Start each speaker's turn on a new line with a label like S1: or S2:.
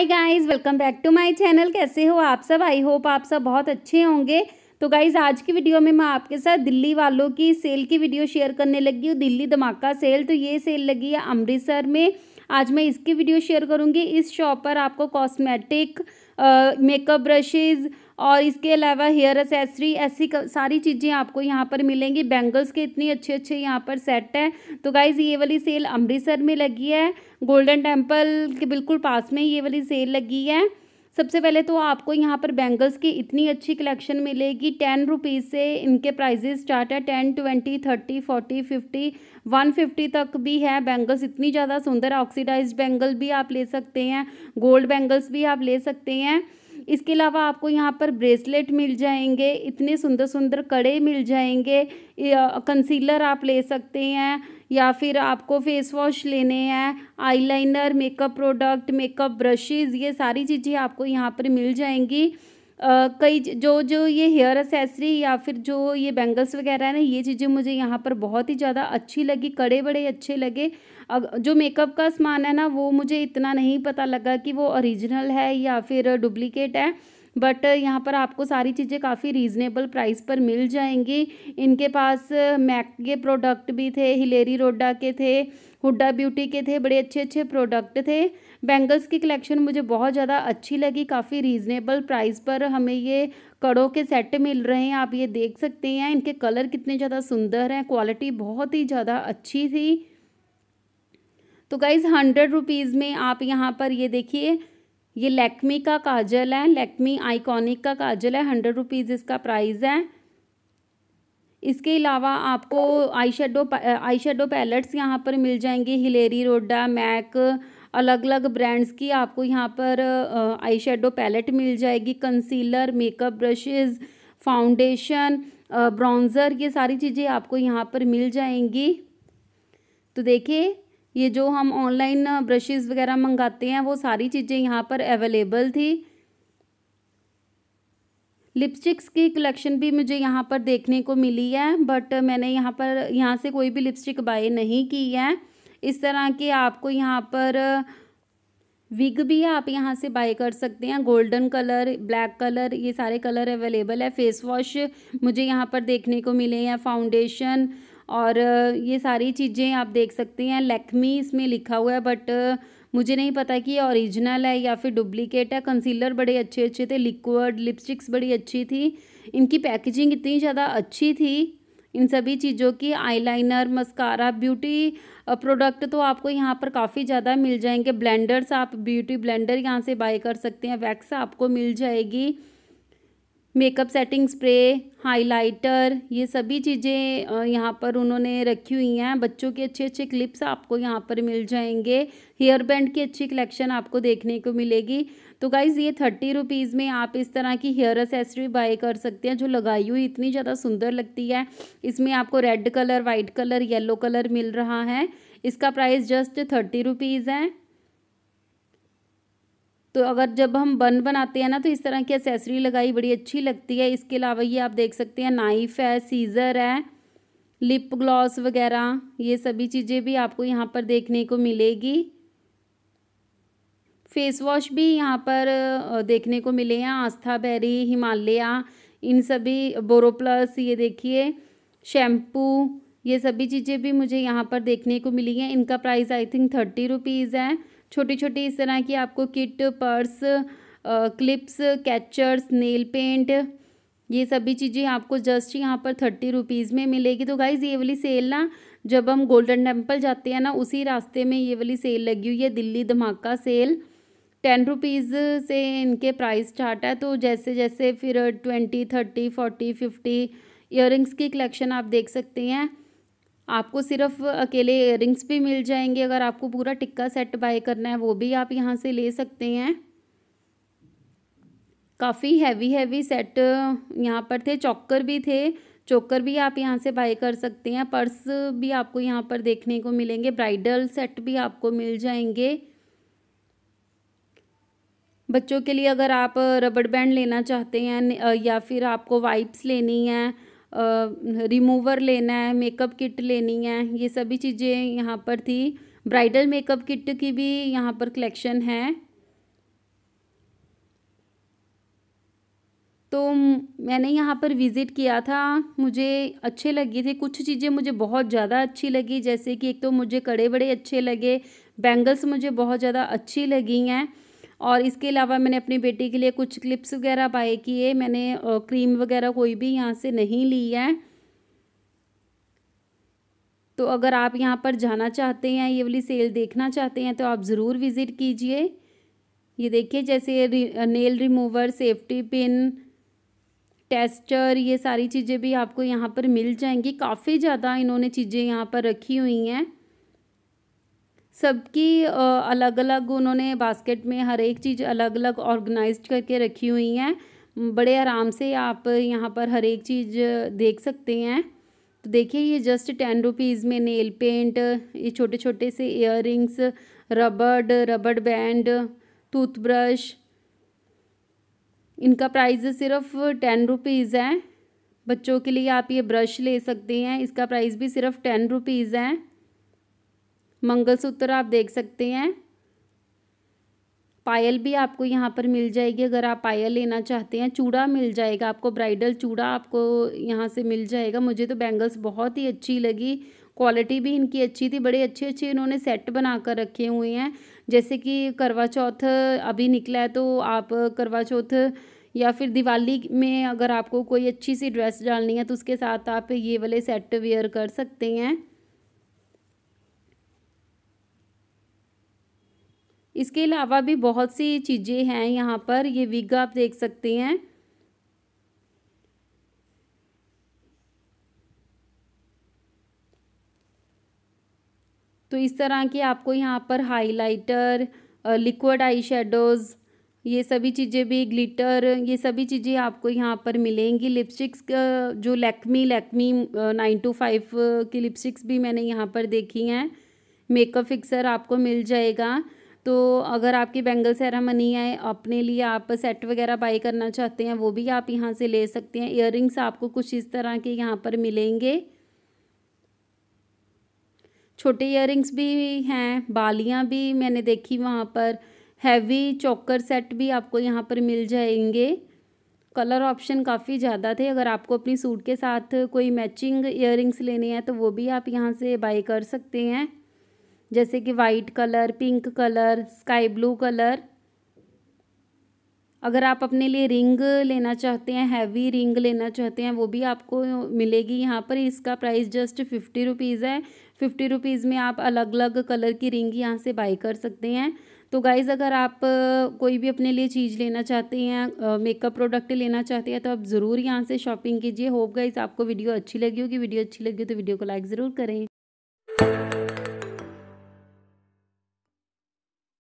S1: hi guys welcome back to my channel कैसे हो आप सब आई होप आप सब बहुत अच्छे होंगे तो गाइज़ आज की वीडियो में मैं आपके साथ दिल्ली वालों की सेल की वीडियो शेयर करने लगी हूँ दिल्ली धमाका सेल तो ये सेल लगी है अमृतसर में आज मैं इसकी वीडियो शेयर करूँगी इस शॉप पर आपको कॉस्मेटिक मेकअप ब्रशेज़ और इसके अलावा हेयर एसेसरी ऐसी सारी चीज़ें आपको यहाँ पर मिलेंगी बैंगल्स के इतने अच्छे अच्छे यहाँ पर सेट हैं तो गाइज़ ये वाली सेल अमृतसर में लगी है गोल्डन टेम्पल के बिल्कुल पास में ये वाली सेल लगी है सबसे पहले तो आपको यहाँ पर बैंगल्स की इतनी अच्छी कलेक्शन मिलेगी टेन रुपीज़ से इनके प्राइजेस स्टार्ट है ten twenty thirty forty fifty one fifty तक भी है बैंगल्स इतनी ज़्यादा सुंदर ऑक्सीडाइज्ड बैंगल भी आप ले सकते हैं गोल्ड बैंगल्स भी आप ले सकते हैं इसके अलावा आपको यहाँ पर ब्रेसलेट मिल जाएंगे इतने सुंदर सुंदर कड़े मिल जाएंगे कंसीलर आप ले सकते हैं या फिर आपको फेस वॉश लेने हैं eyeliner makeup product makeup brushes ये सारी चीज़ें आपको यहाँ पर मिल जाएंगी Uh, कई जो जो ये हेयर असेसरी या फिर जो ये बैंगल्स वगैरह हैं ना ये चीज़ें मुझे यहाँ पर बहुत ही ज़्यादा अच्छी लगी कड़े बड़े अच्छे लगे जो मेकअप का सामान है ना वो मुझे इतना नहीं पता लगा कि वो ओरिजिनल है या फिर डुप्लीकेट है बट यहाँ पर आपको सारी चीज़ें काफ़ी रीज़नेबल प्राइस पर मिल जाएंगी इनके पास मैक के प्रोडक्ट भी थे हिलेरी रोडा के थे हुडा ब्यूटी के थे बड़े अच्छे अच्छे प्रोडक्ट थे बैंगल्स की कलेक्शन मुझे बहुत ज़्यादा अच्छी लगी काफ़ी रीज़नेबल प्राइस पर हमें ये कड़ों के सेट मिल रहे हैं आप ये देख सकते हैं इनके कलर कितने ज़्यादा सुंदर हैं क्वालिटी बहुत ही ज़्यादा अच्छी थी तो गाइज़ हंड्रेड रुपीज़ में आप यहाँ पर ये देखिए ये लैक्मी का काजल है लैक्मी आइकॉनिक का काजल है हंड्रेड रुपीज़ इसका प्राइस है इसके अलावा आपको eye shadow eye shadow palettes यहाँ पर मिल जाएंगे हिलेरी रोडा मैक अलग अलग ब्रांड्स की आपको यहाँ पर आई शेडो पैलेट मिल जाएगी concealer makeup brushes foundation bronzer ये सारी चीज़ें आपको यहाँ पर मिल जाएंगी तो देखिए ये जो हम ऑनलाइन ब्रशेस वगैरह मंगाते हैं वो सारी चीज़ें यहाँ पर अवेलेबल थी लिपस्टिक्स की कलेक्शन भी मुझे यहाँ पर देखने को मिली है बट मैंने यहाँ पर यहाँ से कोई भी लिपस्टिक बाय नहीं की है इस तरह के आपको यहाँ पर विग भी आप यहाँ से बाय कर सकते हैं गोल्डन कलर ब्लैक कलर ये सारे कलर अवेलेबल है फेस वॉश मुझे यहाँ पर देखने को मिले हैं फाउंडेशन और ये सारी चीज़ें आप देख सकते हैं लैक्मी इसमें लिखा हुआ है बट मुझे नहीं पता कि ओरिजिनल है या फिर डुप्लीकेट है कंसीलर बड़े अच्छे अच्छे थे लिक्विड लिपस्टिक्स बड़ी अच्छी थी इनकी पैकेजिंग इतनी ज़्यादा अच्छी थी इन सभी चीज़ों की आईलाइनर मस्कारा ब्यूटी प्रोडक्ट तो आपको यहाँ पर काफ़ी ज़्यादा मिल जाएंगे ब्लेंडर्स आप ब्यूटी ब्लेंडर यहाँ से बाय कर सकते हैं वैक्स आपको मिल जाएगी मेकअप सेटिंग स्प्रे हाइलाइटर ये सभी चीज़ें यहाँ पर उन्होंने रखी हुई हैं बच्चों के अच्छे अच्छे क्लिप्स आपको यहाँ पर मिल जाएंगे हेयर बैंड की अच्छी कलेक्शन आपको देखने को मिलेगी तो गाइज़ ये थर्टी रुपीज़ में आप इस तरह की हेयर एसेसरी बाय कर सकते हैं जो लगाई हुई इतनी ज़्यादा सुंदर लगती है इसमें आपको red colour white colour yellow colour मिल रहा है इसका प्राइस जस्ट थर्टी रुपीज़ है तो अगर जब हम बन बनाते हैं ना तो इस तरह की एसेसरी लगाई बड़ी अच्छी लगती है इसके अलावा ये आप देख सकते हैं नाइफ़ है सीज़र है लिप ग्लॉस वगैरह ये सभी चीज़ें भी आपको यहाँ पर देखने को मिलेगी फेस वॉश भी यहाँ पर देखने को मिले हैं आस्था बेरी हिमालया इन सभी बोरोप्लस ये देखिए शैम्पू ये सभी चीज़ें भी मुझे यहाँ पर देखने को मिली हैं इनका price I think thirty rupees है छोटी छोटी इस तरह की आपको kit purse clips catchers nail paint ये सभी चीज़ें आपको जस्ट यहाँ पर थर्टी रुपीज़ में मिलेगी तो गाइज़ ये वाली सेल ना जब हम गोल्डन टेम्पल जाते हैं ना उसी रास्ते में ये वाली सेल लगी हुई है दिल्ली धमाका सेल टेन रुपीज़ से इनके प्राइस स्टार्ट है तो जैसे जैसे फिर twenty thirty forty fifty year की कलेक्शन आप देख सकते हैं आपको सिर्फ अकेले इयरिंग्स भी मिल जाएंगे अगर आपको पूरा टिक्का सेट बाय करना है वो भी आप यहाँ से ले सकते हैं काफ़ी हैवी हैवी सेट यहाँ पर थे चौकर भी थे चोकर भी आप यहाँ से बाय कर सकते हैं पर्स भी आपको यहाँ पर देखने को मिलेंगे ब्राइडल सेट भी आपको मिल जाएंगे बच्चों के लिए अगर आप रबड़ बैंड लेना चाहते हैं या फिर आपको वाइप्स लेनी है रिमूवर लेना है मेकअप किट लेनी है ये सभी चीज़ें यहाँ पर थी ब्राइडल मेकअप किट की भी यहाँ पर कलेक्शन है तो मैंने यहाँ पर विज़िट किया था मुझे अच्छे लगे थे कुछ चीज़ें मुझे बहुत ज़्यादा अच्छी लगी जैसे कि एक तो मुझे कड़े बड़े अच्छे लगे बैंगल्स मुझे बहुत ज़्यादा अच्छी लगी हैं और इसके अलावा मैंने अपनी बेटी के लिए कुछ क्लिप्स वगैरह बाय किए मैंने क्रीम वगैरह कोई भी यहाँ से नहीं ली है तो अगर आप यहाँ पर जाना चाहते हैं ये वाली सेल देखना चाहते हैं तो आप ज़रूर विज़िट कीजिए ये देखिए जैसे nail remover safety pin tester ये सारी चीज़ें भी आपको यहाँ पर मिल जाएंगी काफ़ी ज़्यादा इन्होंने चीज़ें यहाँ पर रखी हुई हैं सबकी अलग अलग उन्होंने बास्केट में हर एक चीज़ अलग अलग ऑर्गेनाइज करके रखी हुई हैं बड़े आराम से आप यहाँ पर हर एक चीज़ देख सकते हैं तो देखिए ये जस्ट टेन रुपीज़ में नेल पेंट ये छोटे छोटे से ear rubber rubber band toothbrush इनका प्राइस सिर्फ टेन रुपीज़ है बच्चों के लिए आप ये ब्रश ले सकते हैं इसका प्राइस भी सिर्फ टेन रुपीज़ है मंगलसूत्र आप देख सकते हैं पायल भी आपको यहाँ पर मिल जाएगी अगर आप पायल लेना चाहते हैं चूड़ा मिल जाएगा आपको ब्राइडल चूड़ा आपको यहाँ से मिल जाएगा मुझे तो बैंगल्स बहुत ही अच्छी लगी क्वालिटी भी इनकी अच्छी थी बड़े अच्छे अच्छे इन्होंने सेट बना कर रखे हुए हैं जैसे कि करवा चौथ अभी निकला है तो आप करवा चौथ या फिर दिवाली में अगर आपको कोई अच्छी सी ड्रेस डालनी है तो उसके साथ आप ये वाले सेट वेयर कर सकते हैं इसके अलावा भी बहुत सी चीज़ें हैं यहाँ पर ये विग आप देख सकते हैं तो इस तरह के आपको यहाँ पर हाइलाइटर लिक्विड आई शेडोज़ ये सभी चीज़ें भी ग्लिटर ये सभी चीज़ें आपको यहाँ पर मिलेंगी लिपस्टिक्स जो Lakme Lakme nine to five की लिपस्टिक्स भी मैंने यहाँ पर देखी हैं मेकअप फिक्सर आपको मिल जाएगा तो अगर आपकी बैंगल सेरामनी है अपने लिए आप सेट वगैरह बाई करना चाहते हैं वो भी आप यहाँ से ले सकते हैं इयर आपको कुछ इस तरह के यहाँ पर मिलेंगे छोटे इयर भी हैं बालियाँ भी मैंने देखी वहाँ पर हैवी चौकर सेट भी आपको यहाँ पर मिल जाएंगे कलर ऑप्शन काफ़ी ज़्यादा थे अगर आपको अपनी सूट के साथ कोई मैचिंग इयर लेने हैं तो वो भी आप यहाँ से बाई कर सकते हैं जैसे कि white colour pink colour sky blue colour अगर आप अपने लिए रिंग लेना चाहते हैं हैवी रिंग लेना चाहते हैं वो भी आपको मिलेगी यहाँ पर इसका प्राइस जस्ट फिफ्टी रुपीज़ है फिफ्टी रुपीज़ में आप अलग अलग कलर की रिंग यहाँ से बाई कर सकते हैं तो गाइज़ अगर आप कोई भी अपने लिए चीज़ लेना चाहते हैं मेकअप प्रोडक्ट लेना चाहते हैं तो आप ज़रूर यहाँ से शॉपिंग कीजिए होप गाइज़ आपको वीडियो अच्छी लगी होगी वीडियो अच्छी लगी तो वीडियो को लाइक ज़रूर करें